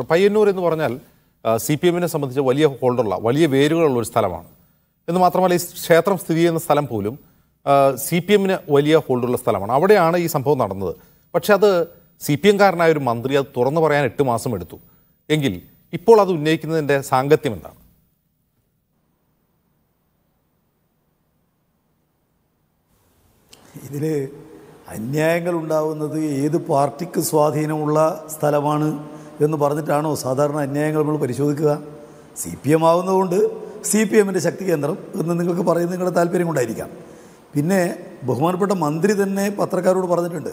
മഹാരാഷ്ട്ര പയ്യന്നൂർ എന്ന് പറഞ്ഞാൽ C P എമ്മിനെ സംബന്ധിച്ച് വലിയ ഹോൾഡുള്ള വലിയ വേരുകളുള്ള ഒരു സ്ഥലമാണ് എന്ന് മാത്രമല്ല ഈ ക്ഷേത്രം സ്ഥിതി ചെയ്യുന്ന സ്ഥലം പോലും സി പി എമ്മിന് വലിയ ഹോൾഡുള്ള സ്ഥലമാണ് അവിടെയാണ് ഈ സംഭവം നടന്നത് പക്ഷെ അത് സി പി കാരനായ ഒരു മന്ത്രി അത് തുറന്നു പറയാൻ എട്ട് മാസം എടുത്തു എങ്കിൽ ഇപ്പോൾ അത് ഉന്നയിക്കുന്നതിൻ്റെ സാങ്കത്യം എന്താണ് ഇതിൽ അന്യായങ്ങൾ ഉണ്ടാവുന്നത് ഏത് പാർട്ടിക്ക് സ്വാധീനമുള്ള സ്ഥലമാണ് എന്ന് പറഞ്ഞിട്ടാണോ സാധാരണ അന്യായങ്ങൾ നമ്മൾ പരിശോധിക്കുക സി പി എം ആവുന്നതുകൊണ്ട് സി പി എമ്മിൻ്റെ ശക്തി കേന്ദ്രം എന്ന് നിങ്ങൾക്ക് പറയുന്നത് നിങ്ങളുടെ താല്പര്യം കൊണ്ടായിരിക്കാം പിന്നെ ബഹുമാനപ്പെട്ട മന്ത്രി തന്നെ പത്രക്കാരോട് പറഞ്ഞിട്ടുണ്ട്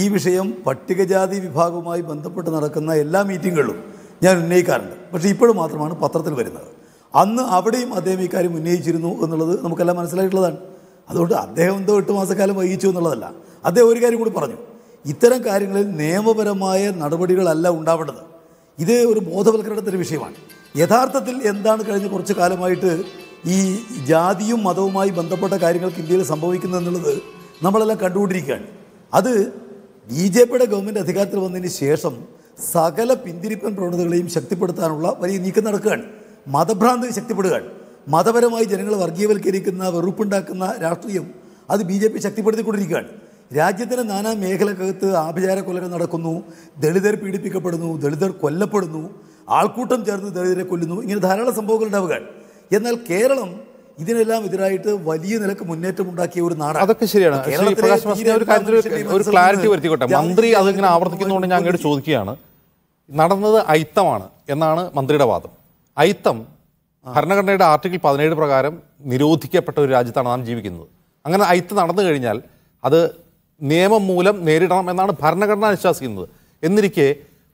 ഈ വിഷയം പട്ടികജാതി വിഭാഗവുമായി ബന്ധപ്പെട്ട് നടക്കുന്ന എല്ലാ മീറ്റിങ്ങുകളിലും ഞാൻ ഉന്നയിക്കാറുണ്ട് പക്ഷേ ഇപ്പോഴും മാത്രമാണ് പത്രത്തിൽ വരുന്നത് അന്ന് അവിടെയും അദ്ദേഹം ഇക്കാര്യം ഉന്നയിച്ചിരുന്നു എന്നുള്ളത് നമുക്കെല്ലാം മനസ്സിലായിട്ടുള്ളതാണ് അതുകൊണ്ട് അദ്ദേഹം എന്തോ എട്ട് മാസക്കാലം വൈകിച്ചു എന്നുള്ളതല്ല അദ്ദേഹം ഒരു കാര്യം കൂടി പറഞ്ഞു ഇത്തരം കാര്യങ്ങളിൽ നിയമപരമായ നടപടികളല്ല ഉണ്ടാവേണ്ടത് ഇത് ഒരു ബോധവൽക്കരണത്തിൻ്റെ വിഷയമാണ് യഥാർത്ഥത്തിൽ എന്താണ് കഴിഞ്ഞ കുറച്ച് കാലമായിട്ട് ഈ ജാതിയും മതവുമായി ബന്ധപ്പെട്ട കാര്യങ്ങൾക്ക് ഇന്ത്യയിൽ സംഭവിക്കുന്നതെന്നുള്ളത് നമ്മളെല്ലാം കണ്ടുകൊണ്ടിരിക്കുകയാണ് അത് ബി ജെ പിയുടെ ഗവൺമെൻറ് അധികാരത്തിൽ വന്നതിന് ശേഷം സകല പിന്തിരിപ്പൻ പ്രവണതകളെയും ശക്തിപ്പെടുത്താനുള്ള വലിയ നീക്കം നടക്കുകയാണ് മതഭ്രാന്ത് ശക്തിപ്പെടുകയാണ് മതപരമായി ജനങ്ങൾ വർഗീയവൽക്കരിക്കുന്ന വെറുപ്പുണ്ടാക്കുന്ന രാഷ്ട്രീയം അത് ബി ജെ പി ശക്തിപ്പെടുത്തിക്കൊണ്ടിരിക്കുകയാണ് രാജ്യത്തിൻ്റെ നാനാ മേഖലക്കകത്ത് ആഭിചാര കൊലകൾ നടക്കുന്നു ദളിതർ പീഡിപ്പിക്കപ്പെടുന്നു ദളിതർ കൊല്ലപ്പെടുന്നു ആൾക്കൂട്ടം ചേർന്ന് ദളിതരെ കൊല്ലുന്നു ഇങ്ങനെ ധാരാളം സംഭവങ്ങൾ ഉണ്ടാവുക എന്നാൽ കേരളം ഇതിനെല്ലാം എതിരായിട്ട് വലിയ നിലക്ക് മുന്നേറ്റം ഉണ്ടാക്കിയ ഒരു നാടാണ് അതൊക്കെ ശരിയാണ് ഒരു ക്ലാരിറ്റി വരുത്തിക്കോട്ടെ മന്ത്രി അതിങ്ങനെ ആവർത്തിക്കുന്നതുകൊണ്ട് ഞാൻ അങ്ങോട്ട് ചോദിക്കുകയാണ് നടന്നത് അയിത്തമാണ് എന്നാണ് മന്ത്രിയുടെ വാദം അയിത്തം ഭരണഘടനയുടെ ആർട്ടിക്കിൾ പതിനേഴ് പ്രകാരം നിരോധിക്കപ്പെട്ട ഒരു രാജ്യത്താണ് നാം ജീവിക്കുന്നത് അങ്ങനെ അയിത്തം നടന്നു കഴിഞ്ഞാൽ അത് നിയമം മൂലം നേരിടണം എന്നാണ് ഭരണഘടന അനുശാസിക്കുന്നത് എന്നിരിക്കെ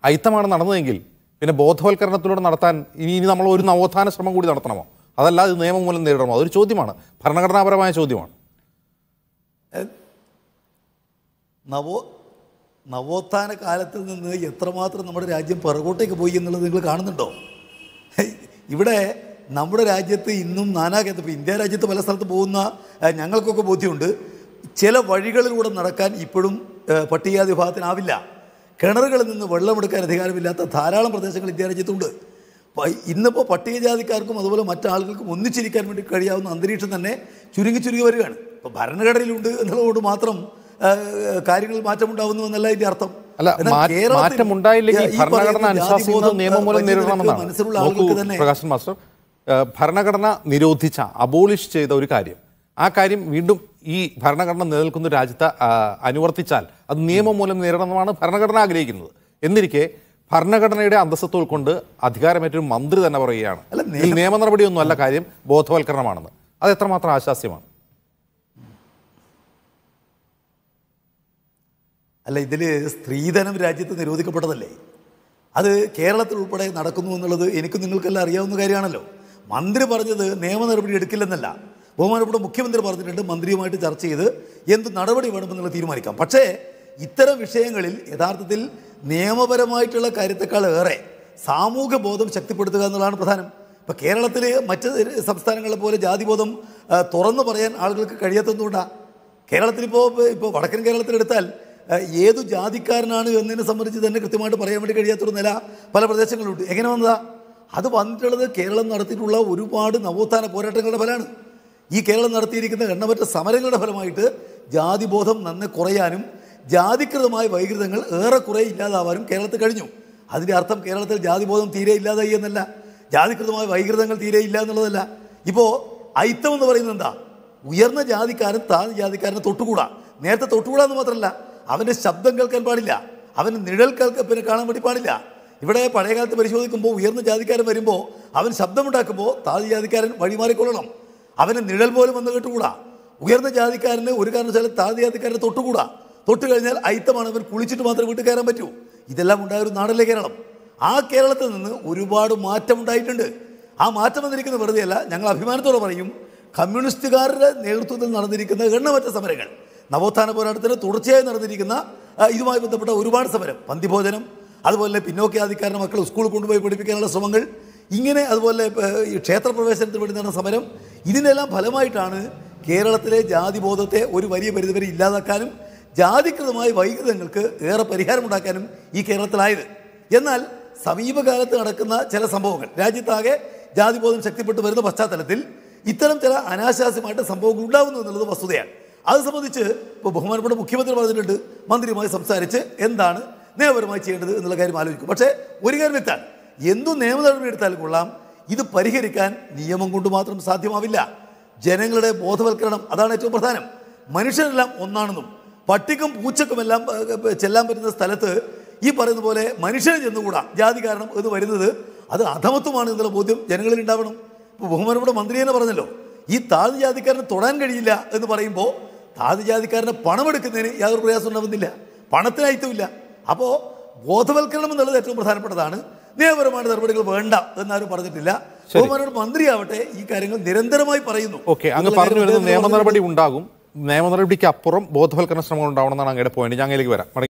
അയിത്തമാണ് നടന്നതെങ്കിൽ പിന്നെ ബോധവൽക്കരണത്തിലൂടെ നടത്താൻ ഇനി ഇനി നമ്മൾ ഒരു നവോത്ഥാന ശ്രമം കൂടി നടത്തണമോ അതല്ലാതെ നിയമം മൂലം നേരിടണമോ അതൊരു ചോദ്യമാണ് ഭരണഘടനാപരമായ ചോദ്യമാണ് നവോ നവോത്ഥാന കാലത്തിൽ നിന്ന് എത്രമാത്രം നമ്മുടെ രാജ്യം പിറകോട്ടേക്ക് പോയി എന്നുള്ളത് നിങ്ങൾ കാണുന്നുണ്ടോ ഇവിടെ നമ്മുടെ രാജ്യത്ത് ഇന്നും നാനാകത്ത് ഇപ്പോൾ ഇന്ത്യ രാജ്യത്ത് പല സ്ഥലത്ത് പോകുന്ന ഞങ്ങൾക്കൊക്കെ ബോധ്യമുണ്ട് ചില വഴികളിലൂടെ നടക്കാൻ ഇപ്പോഴും പട്ടികജാതി വിഭാഗത്തിനാവില്ല കിണറുകളിൽ നിന്ന് വെള്ളമെടുക്കാൻ അധികാരമില്ലാത്ത ധാരാളം പ്രദേശങ്ങൾ ഇന്ത്യ രാജ്യത്തുണ്ട് ഇന്നിപ്പോൾ പട്ടികജാതിക്കാർക്കും അതുപോലെ മറ്റാളുകൾക്കും ഒന്നിച്ചിരിക്കാൻ വേണ്ടി കഴിയാവുന്ന അന്തരീക്ഷം തന്നെ ചുരുങ്ങി ചുരുങ്ങി വരികയാണ് ഇപ്പോൾ ഭരണഘടനയിലുണ്ട് എന്നുള്ളതുകൊണ്ട് മാത്രം കാര്യങ്ങൾ മാറ്റമുണ്ടാവുന്നു എന്നല്ല ഇതിന്റെ അർത്ഥം അല്ല മനസ്സിലുള്ള ആളുകൾക്ക് തന്നെ പ്രകാശൻ മാസ്റ്റർ ഭരണഘടന നിരോധിച്ച അബോളിഷ് ചെയ്ത ഒരു കാര്യം ആ കാര്യം വീണ്ടും ഈ ഭരണഘടന നിലനിൽക്കുന്ന രാജ്യത്ത് അനുവർത്തിച്ചാൽ അത് നിയമം മൂലം നേരിടണമെന്നാണ് ഭരണഘടന ആഗ്രഹിക്കുന്നത് എന്നിരിക്കെ ഭരണഘടനയുടെ അന്തസ്സത്ത് ഉൾക്കൊണ്ട് അധികാരമേറ്റൊരു മന്ത്രി തന്നെ പറയുകയാണ് ഈ നിയമ നടപടിയൊന്നും അല്ല കാര്യം ബോധവൽക്കരണമാണെന്ന് അത് എത്രമാത്രം ആശാസ്യമാണ് അല്ല ഇതിൽ സ്ത്രീധനം രാജ്യത്ത് നിരോധിക്കപ്പെട്ടതല്ലേ അത് കേരളത്തിൽ ഉൾപ്പെടെ നടക്കുന്നു എന്നുള്ളത് എനിക്ക് നിങ്ങൾക്കെല്ലാം അറിയാവുന്ന കാര്യമാണല്ലോ മന്ത്രി പറഞ്ഞത് നിയമ നടപടി എടുക്കില്ലെന്നല്ല ബഹുമാനപ്പെട്ട മുഖ്യമന്ത്രി പറഞ്ഞിട്ടുണ്ട് മന്ത്രിയുമായിട്ട് ചർച്ച ചെയ്ത് എന്ത് നടപടി നിങ്ങൾ തീരുമാനിക്കാം പക്ഷേ ഇത്തരം വിഷയങ്ങളിൽ യഥാർത്ഥത്തിൽ നിയമപരമായിട്ടുള്ള കാര്യത്തെക്കാൾ ഏറെ സാമൂഹ്യ ബോധം ശക്തിപ്പെടുത്തുക എന്നുള്ളതാണ് പ്രധാനം ഇപ്പോൾ കേരളത്തിൽ മറ്റ് സംസ്ഥാനങ്ങളെ പോലെ ജാതിബോധം തുറന്നു പറയാൻ ആളുകൾക്ക് കഴിയാത്തതുകൊണ്ടാണ് കേരളത്തിലിപ്പോൾ ഇപ്പോൾ വടക്കൻ കേരളത്തിലെടുത്താൽ ഏതു ജാതിക്കാരനാണ് എന്നതിനെ സംബന്ധിച്ച് തന്നെ കൃത്യമായിട്ട് പറയാൻ വേണ്ടി കഴിയാത്തൊരു നില പല പ്രദേശങ്ങളിലുണ്ട് എങ്ങനെ വന്നതാണ് അത് വന്നിട്ടുള്ളത് കേരളം നടത്തിയിട്ടുള്ള ഒരുപാട് നവോത്ഥാന പോരാട്ടങ്ങളുടെ ഫലമാണ് ഈ കേരളം നടത്തിയിരിക്കുന്ന എണ്ണമറ്റ സമരങ്ങളുടെ ഫലമായിട്ട് ജാതിബോധം നന്നെ കുറയാനും ജാതികൃതമായ വൈകൃതങ്ങൾ ഏറെക്കുറെ ഇല്ലാതാവാനും കേരളത്തിൽ കഴിഞ്ഞു അതിൻ്റെ അർത്ഥം കേരളത്തിൽ ജാതിബോധം തീരെ ഇല്ലാതായി എന്നല്ല ജാതികൃതമായ വൈകൃതങ്ങൾ തീരെ ഇല്ല എന്നുള്ളതല്ല ഇപ്പോൾ ഐത്തം എന്ന് പറയുന്നത് എന്താ ഉയർന്ന ജാതിക്കാരൻ താഴ്ന്ന ജാതിക്കാരനെ തൊട്ടുകൂടാ നേരത്തെ തൊട്ടുകൂടാ എന്ന് മാത്രമല്ല അവൻ്റെ ശബ്ദം കേൾക്കാൻ പാടില്ല അവൻ നിഴൽ കേൾക്ക പിന്നെ കാണാൻ വേണ്ടി പാടില്ല ഇവിടെ പഴയകാലത്ത് പരിശോധിക്കുമ്പോൾ ഉയർന്ന ജാതിക്കാരൻ വരുമ്പോൾ അവൻ ശബ്ദമുണ്ടാക്കുമ്പോൾ താഴ്ന്ന ജാതിക്കാരൻ വഴിമാറിക്കൊള്ളണം അവന് നിഴൽ പോലും വന്ന് കേട്ടുകൂടാ ഉയർന്ന ജാതിക്കാരന് ഒരു കാരണവശാലും താഴ്ന്ന ജാതിക്കാരനെ തൊട്ടുകൂടാ തൊട്ട് കഴിഞ്ഞാൽ ഐത്തമാണ് അവൻ കുളിച്ചിട്ട് മാത്രമേ വീട്ടിൽ കയറാൻ പറ്റൂ ഇതെല്ലാം ഉണ്ടായ ഒരു നാടല്ലെ കേരളം ആ കേരളത്തിൽ നിന്ന് ഒരുപാട് മാറ്റം ഉണ്ടായിട്ടുണ്ട് ആ മാറ്റം വെറുതെ വെറുതെയല്ല ഞങ്ങൾ അഭിമാനത്തോടെ പറയും കമ്മ്യൂണിസ്റ്റുകാരുടെ നേതൃത്വത്തിൽ നടന്നിരിക്കുന്ന എണ്ണമറ്റ സമരങ്ങൾ നവോത്ഥാന പോരാട്ടത്തിന് തുടർച്ചയായി നടന്നിരിക്കുന്ന ഇതുമായി ബന്ധപ്പെട്ട ഒരുപാട് സമരം പന്തിഭോജനം അതുപോലെ പിന്നോക്കിയാധിക്കാരുടെ മക്കൾ സ്കൂളിൽ കൊണ്ടുപോയി പഠിപ്പിക്കാനുള്ള ശ്രമങ്ങൾ ഇങ്ങനെ അതുപോലെ ക്ഷേത്രപ്രവേശനത്തിന് വേണ്ടി നടന്ന സമരം ഇതിനെല്ലാം ഫലമായിട്ടാണ് കേരളത്തിലെ ജാതി ബോധത്തെ ഒരു വലിയ പരിധിവരെ ഇല്ലാതാക്കാനും ജാതികൃതമായ വൈകൃതങ്ങൾക്ക് ഏറെ പരിഹാരമുണ്ടാക്കാനും ഈ കേരളത്തിലായത് എന്നാൽ സമീപകാലത്ത് നടക്കുന്ന ചില സംഭവങ്ങൾ രാജ്യത്താകെ ജാതിബോധം ശക്തിപ്പെട്ടു വരുന്ന പശ്ചാത്തലത്തിൽ ഇത്തരം ചില അനാശാസ്യമായിട്ട് സംഭവങ്ങൾ ഉണ്ടാകുന്നു എന്നുള്ളത് വസ്തുതയാണ് അത് സംബന്ധിച്ച് ഇപ്പോൾ ബഹുമാനപ്പെട്ട മുഖ്യമന്ത്രി പറഞ്ഞിട്ടുണ്ട് മന്ത്രിയുമായി സംസാരിച്ച് എന്താണ് നിയമപരമായി ചെയ്യേണ്ടത് എന്നുള്ള കാര്യം ആലോചിക്കും പക്ഷേ ഒരു കാര്യം വ്യക്തമാണ് എന്തു നിയമനടപടിയെടുത്താലും കൊള്ളാം ഇത് പരിഹരിക്കാൻ നിയമം കൊണ്ട് മാത്രം സാധ്യമാവില്ല ജനങ്ങളുടെ ബോധവൽക്കരണം അതാണ് ഏറ്റവും പ്രധാനം മനുഷ്യരെല്ലാം ഒന്നാണെന്നും പട്ടിക്കും പൂച്ചക്കും എല്ലാം ചെല്ലാൻ പറ്റുന്ന സ്ഥലത്ത് ഈ പറയുന്ന പോലെ മനുഷ്യനെ ചെന്നുകൂടാ ജാതി കാരണം ഇത് വരുന്നത് അത് അധമത്വമാണ് എന്നുള്ള ബോധ്യം ജനങ്ങളിൽ ഉണ്ടാവണം ഇപ്പോൾ ബഹുമാനപ്പെട്ട മന്ത്രി തന്നെ പറഞ്ഞല്ലോ ഈ താഴ്ന്ന ജാതിക്കാരന് തൊടാൻ കഴിയില്ല എന്ന് പറയുമ്പോൾ താഴ്ന്ന ജാതിക്കാരന് പണമെടുക്കുന്നതിന് യാതൊരു പ്രയാസം ഉണ്ടാവുന്നില്ല പണത്തിനായിത്തുമില്ല അപ്പോൾ ബോധവൽക്കരണം എന്നുള്ളത് ഏറ്റവും പ്രധാനപ്പെട്ടതാണ് നിയമപരമായ നടപടികൾ വേണ്ട എന്നാരും പറഞ്ഞിട്ടില്ല ബഹുമാനോട് മന്ത്രിയാവട്ടെ ഈ കാര്യങ്ങൾ നിരന്തരമായി പറയുന്നു ഓക്കെ അങ്ങ് പറഞ്ഞു വരുന്നത് നിയമ നടപടി ഉണ്ടാകും നിയമ നടപടിക്ക് അപ്പുറം ബോധവൽക്കരണ ശ്രമങ്ങൾ എന്നാണ് അങ്ങയുടെ പോയിന്റ് അങ്ങനെ വരാം